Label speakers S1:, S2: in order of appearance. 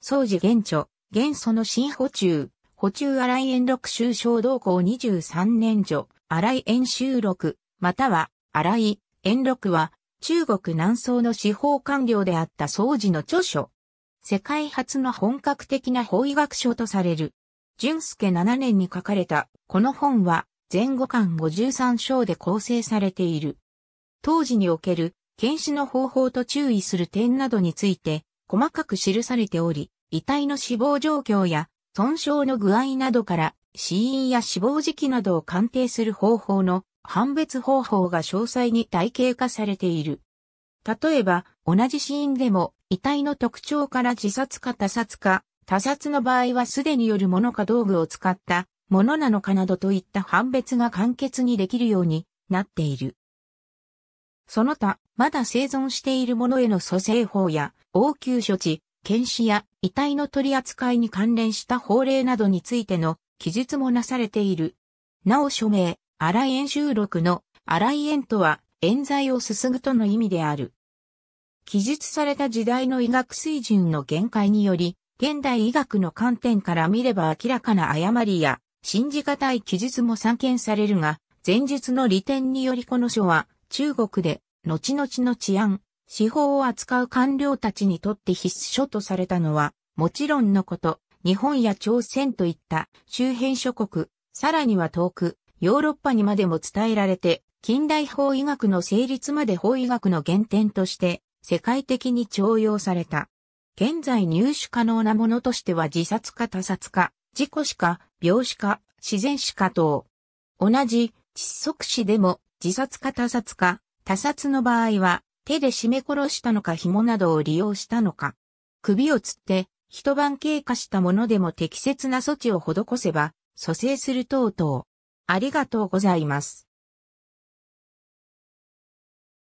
S1: 総事現著、元素の新補中、補中荒井園録収小動向23年女、荒井園収録、または、荒井園録は、中国南宋の司法官僚であった総事の著書。世界初の本格的な法医学書とされる。淳介7年に書かれた、この本は、前後巻53章で構成されている。当時における、検視の方法と注意する点などについて、細かく記されており、遺体の死亡状況や損傷の具合などから死因や死亡時期などを鑑定する方法の判別方法が詳細に体系化されている。例えば、同じ死因でも遺体の特徴から自殺か他殺か、他殺の場合はすでによるものか道具を使ったものなのかなどといった判別が簡潔にできるようになっている。その他、まだ生存しているものへの蘇生法や、応急処置、検視や遺体の取り扱いに関連した法令などについての記述もなされている。なお署名、荒井園収録の荒井園とは、冤罪を進むぐとの意味である。記述された時代の医学水準の限界により、現代医学の観点から見れば明らかな誤りや、信じがたい記述も散見されるが、前述の利点によりこの書は、中国で後々の治安、司法を扱う官僚たちにとって必須書とされたのは、もちろんのこと、日本や朝鮮といった周辺諸国、さらには遠く、ヨーロッパにまでも伝えられて、近代法医学の成立まで法医学の原点として、世界的に徴用された。現在入手可能なものとしては自殺か他殺か、事故死か、病死か、自然死か等。同じ、窒息死でも自殺か他殺か、他殺の場合は、手で絞め殺したのか紐などを利用したのか。首をつって、一晩経過したものでも適切な措置を施せば、蘇生する等々。ありがとうございます。